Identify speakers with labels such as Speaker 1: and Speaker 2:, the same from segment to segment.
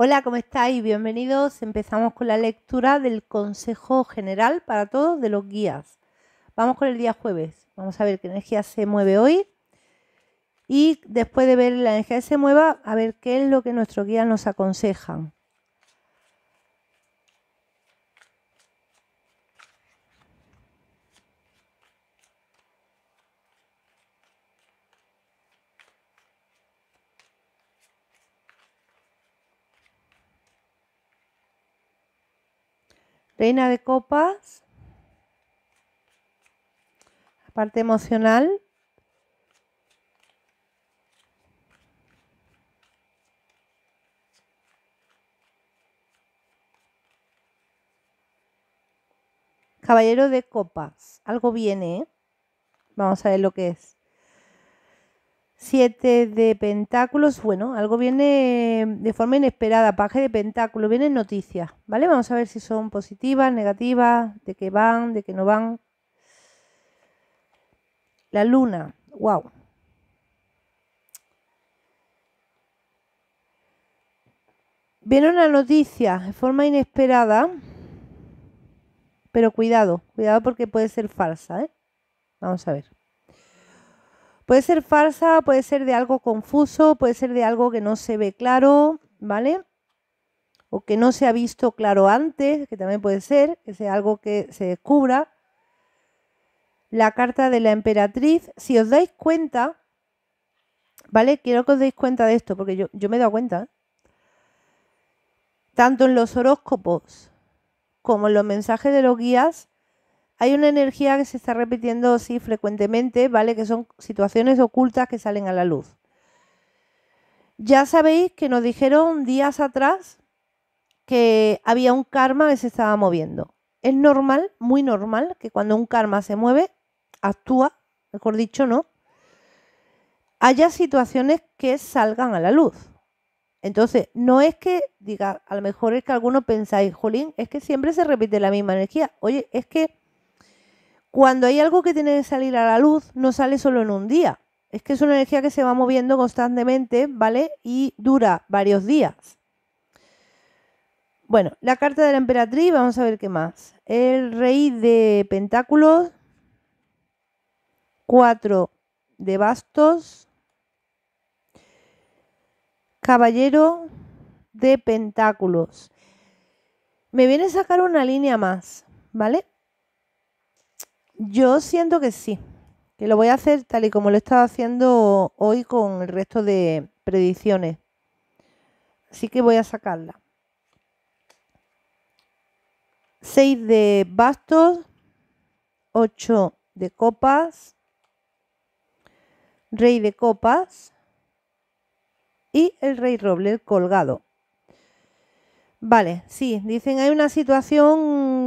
Speaker 1: Hola, ¿cómo estáis? Bienvenidos. Empezamos con la lectura del Consejo General para todos de los guías. Vamos con el día jueves. Vamos a ver qué energía se mueve hoy. Y después de ver la energía que se mueva, a ver qué es lo que nuestros guías nos aconsejan. Reina de copas. parte emocional. Caballero de copas. Algo viene, ¿eh? Vamos a ver lo que es. Siete de pentáculos. Bueno, algo viene de forma inesperada. Paje de pentáculos. Vienen noticias, ¿vale? Vamos a ver si son positivas, negativas, de que van, de que no van. La luna. Wow. Viene una noticia de forma inesperada, pero cuidado, cuidado porque puede ser falsa, ¿eh? Vamos a ver. Puede ser falsa, puede ser de algo confuso, puede ser de algo que no se ve claro, ¿vale? O que no se ha visto claro antes, que también puede ser, que sea algo que se descubra. La carta de la emperatriz, si os dais cuenta, ¿vale? Quiero que os deis cuenta de esto, porque yo, yo me he dado cuenta. ¿eh? Tanto en los horóscopos como en los mensajes de los guías, hay una energía que se está repitiendo sí frecuentemente, ¿vale? Que son situaciones ocultas que salen a la luz. Ya sabéis que nos dijeron días atrás que había un karma que se estaba moviendo. Es normal, muy normal, que cuando un karma se mueve, actúa, mejor dicho, ¿no? Haya situaciones que salgan a la luz. Entonces, no es que diga, a lo mejor es que algunos pensáis, Jolín, es que siempre se repite la misma energía. Oye, es que cuando hay algo que tiene que salir a la luz, no sale solo en un día. Es que es una energía que se va moviendo constantemente, ¿vale? Y dura varios días. Bueno, la carta de la emperatriz, vamos a ver qué más. El rey de pentáculos, cuatro de bastos, caballero de pentáculos. Me viene a sacar una línea más, ¿vale? Yo siento que sí, que lo voy a hacer tal y como lo he estado haciendo hoy con el resto de predicciones. Así que voy a sacarla. 6 de bastos, 8 de copas, rey de copas y el rey roble colgado. Vale, sí, dicen hay una situación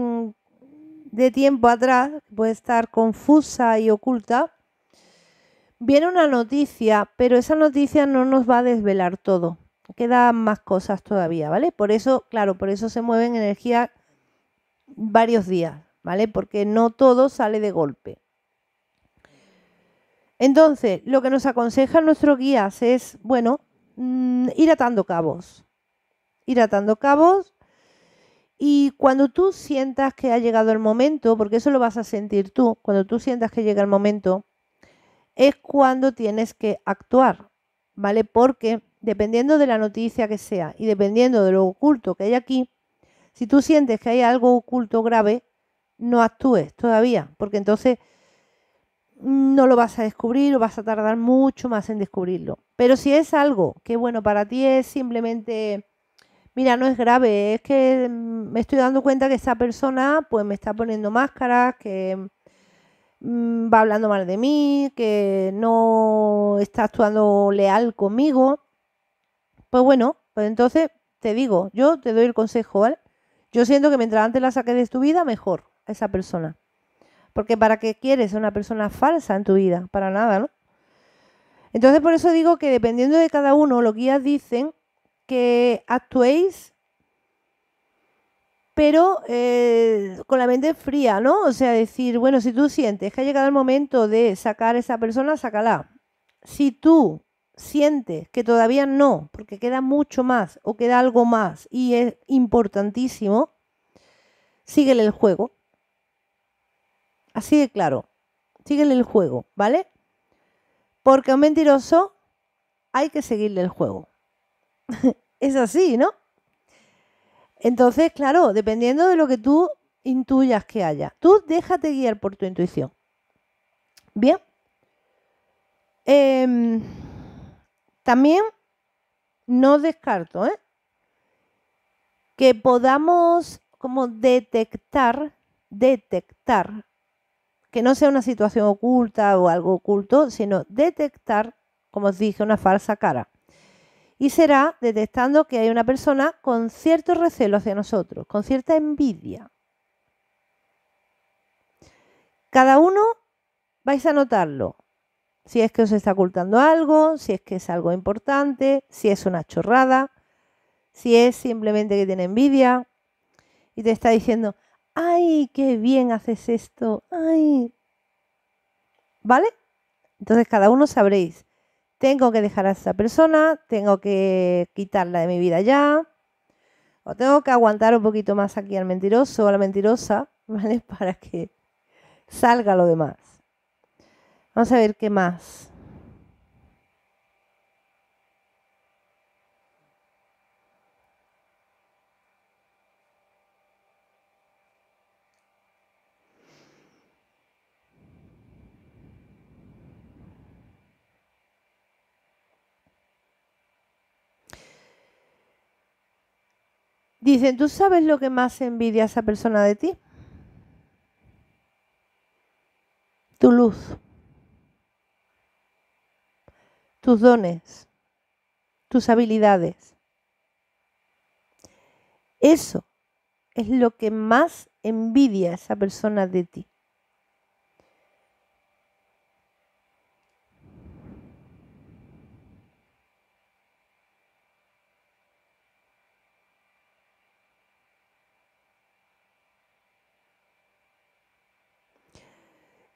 Speaker 1: de tiempo atrás, puede estar confusa y oculta, viene una noticia, pero esa noticia no nos va a desvelar todo. Quedan más cosas todavía, ¿vale? Por eso, claro, por eso se mueven energías varios días, ¿vale? Porque no todo sale de golpe. Entonces, lo que nos aconseja nuestros guías es, bueno, mm, ir atando cabos. Ir atando cabos y cuando tú sientas que ha llegado el momento, porque eso lo vas a sentir tú, cuando tú sientas que llega el momento, es cuando tienes que actuar, ¿vale? Porque dependiendo de la noticia que sea y dependiendo de lo oculto que hay aquí, si tú sientes que hay algo oculto grave, no actúes todavía, porque entonces no lo vas a descubrir o vas a tardar mucho más en descubrirlo. Pero si es algo que, bueno, para ti es simplemente mira, no es grave, es que mm, me estoy dando cuenta que esa persona pues me está poniendo máscaras, que mm, va hablando mal de mí, que no está actuando leal conmigo. Pues bueno, pues entonces te digo, yo te doy el consejo, ¿vale? Yo siento que mientras antes la saques de tu vida, mejor a esa persona. Porque ¿para qué quieres una persona falsa en tu vida? Para nada, ¿no? Entonces por eso digo que dependiendo de cada uno, lo guías dicen que actuéis, pero eh, con la mente fría, ¿no? O sea, decir, bueno, si tú sientes que ha llegado el momento de sacar a esa persona, sácala. Si tú sientes que todavía no, porque queda mucho más o queda algo más y es importantísimo, síguele el juego. Así de claro, síguele el juego, ¿vale? Porque a un mentiroso hay que seguirle el juego. es así, ¿no? Entonces, claro, dependiendo de lo que tú intuyas que haya, tú déjate guiar por tu intuición. Bien. Em, también no descarto ¿eh? que podamos como detectar, detectar, que no sea una situación oculta o algo oculto, sino detectar, como os dije, una falsa cara y será detectando que hay una persona con cierto recelo hacia nosotros, con cierta envidia. Cada uno vais a notarlo. Si es que os está ocultando algo, si es que es algo importante, si es una chorrada, si es simplemente que tiene envidia y te está diciendo, ay, qué bien haces esto, ay. ¿Vale? Entonces cada uno sabréis tengo que dejar a esa persona, tengo que quitarla de mi vida ya, o tengo que aguantar un poquito más aquí al mentiroso o a la mentirosa, ¿vale? Para que salga lo demás. Vamos a ver qué más. Dicen, ¿tú sabes lo que más envidia esa persona de ti? Tu luz, tus dones, tus habilidades. Eso es lo que más envidia esa persona de ti.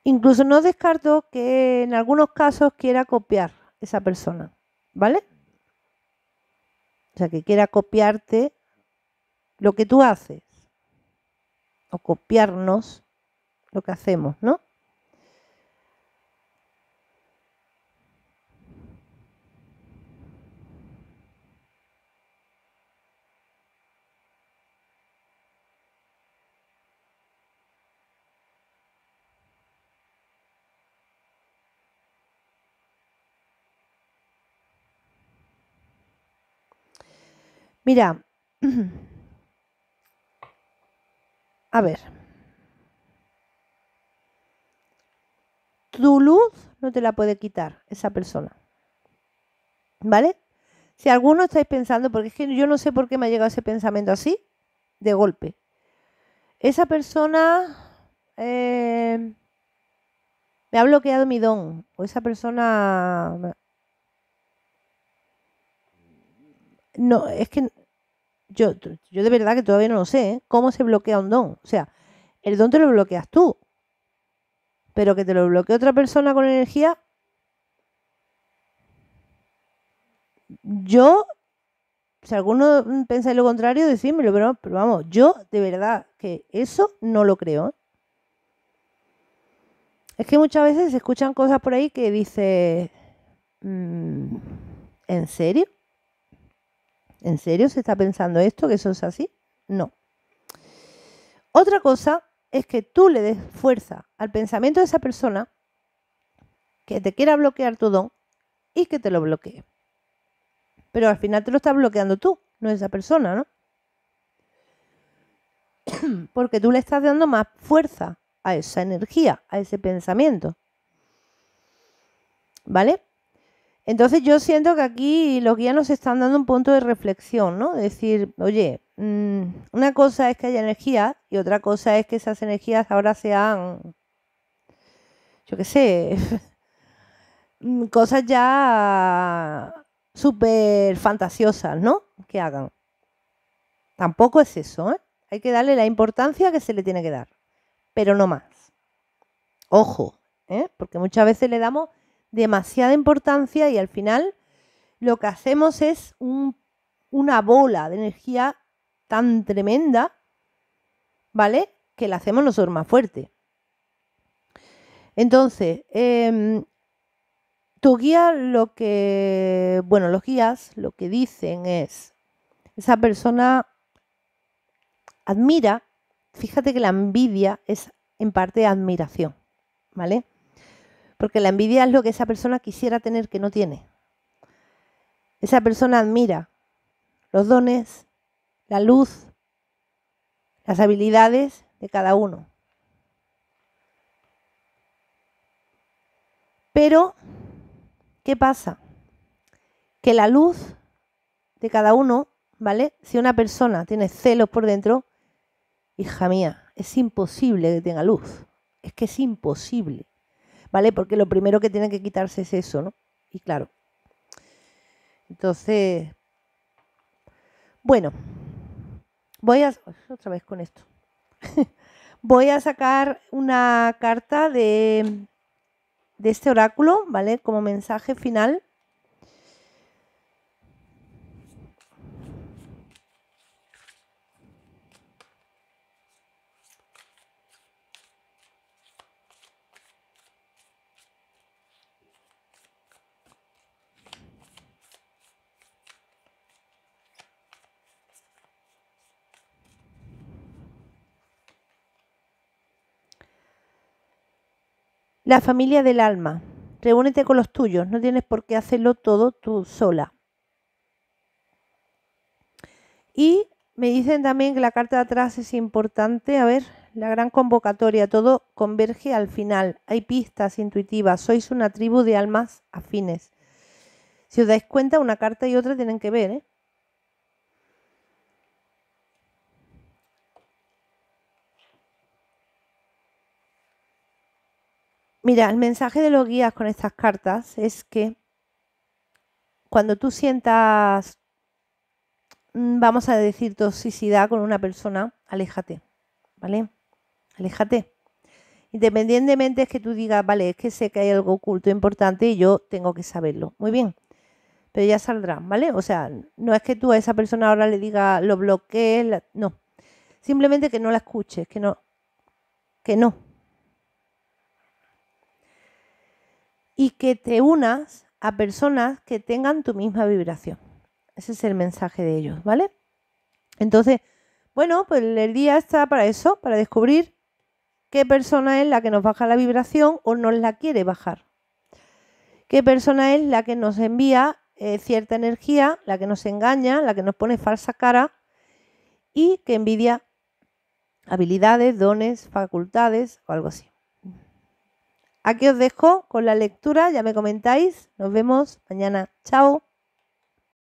Speaker 1: Incluso no descarto que en algunos casos quiera copiar esa persona, ¿vale? O sea, que quiera copiarte lo que tú haces o copiarnos lo que hacemos, ¿no? Mira, a ver. Tu luz no te la puede quitar esa persona. ¿Vale? Si alguno estáis pensando, porque es que yo no sé por qué me ha llegado ese pensamiento así, de golpe. Esa persona eh, me ha bloqueado mi don, o esa persona no, es que yo, yo de verdad que todavía no lo sé, ¿eh? ¿cómo se bloquea un don? O sea, el don te lo bloqueas tú, pero que te lo bloquee otra persona con energía, yo, si alguno pensáis lo contrario, decírmelo pero, vamos, yo de verdad que eso no lo creo. ¿eh? Es que muchas veces se escuchan cosas por ahí que dice, mm, ¿en serio? ¿En serio se está pensando esto, que eso es así? No. Otra cosa es que tú le des fuerza al pensamiento de esa persona que te quiera bloquear tu don y que te lo bloquee. Pero al final te lo estás bloqueando tú, no esa persona, ¿no? Porque tú le estás dando más fuerza a esa energía, a ese pensamiento. ¿Vale? Entonces yo siento que aquí los guías nos están dando un punto de reflexión, ¿no? Decir, oye, mm, una cosa es que haya energía y otra cosa es que esas energías ahora sean, yo qué sé, mm, cosas ya súper fantasiosas, ¿no? Que hagan. Tampoco es eso, ¿eh? Hay que darle la importancia que se le tiene que dar, pero no más. Ojo, ¿eh? Porque muchas veces le damos demasiada importancia y al final lo que hacemos es una bola de energía tan tremenda, ¿vale? Que la hacemos nosotros más fuerte. Entonces, em, tu guía lo que, bueno, los guías lo que dicen es, esa persona admira, fíjate que la envidia es en parte admiración, ¿vale? Porque la envidia es lo que esa persona quisiera tener que no tiene. Esa persona admira los dones, la luz, las habilidades de cada uno. Pero, ¿qué pasa? Que la luz de cada uno, ¿vale? Si una persona tiene celos por dentro, hija mía, es imposible que tenga luz. Es que es imposible. ¿vale? Porque lo primero que tienen que quitarse es eso, ¿no? Y claro. Entonces, bueno, voy a... Otra vez con esto. voy a sacar una carta de, de este oráculo, ¿vale? Como mensaje final. La familia del alma. Reúnete con los tuyos, no tienes por qué hacerlo todo tú sola. Y me dicen también que la carta de atrás es importante. A ver, la gran convocatoria, todo converge al final. Hay pistas intuitivas, sois una tribu de almas afines. Si os dais cuenta, una carta y otra tienen que ver, ¿eh? Mira, el mensaje de los guías con estas cartas es que cuando tú sientas, mm, vamos a decir, toxicidad con una persona, aléjate, ¿vale? Aléjate. Independientemente es que tú digas, vale, es que sé que hay algo oculto importante y yo tengo que saberlo. Muy bien, pero ya saldrá, ¿vale? O sea, no es que tú a esa persona ahora le digas, lo bloquees, no. Simplemente que no la escuches, que no, que no, y que te unas a personas que tengan tu misma vibración. Ese es el mensaje de ellos, ¿vale? Entonces, bueno, pues el día está para eso, para descubrir qué persona es la que nos baja la vibración o nos la quiere bajar. Qué persona es la que nos envía eh, cierta energía, la que nos engaña, la que nos pone falsa cara y que envidia habilidades, dones, facultades o algo así. Aquí os dejo con la lectura, ya me comentáis. Nos vemos mañana. Chao.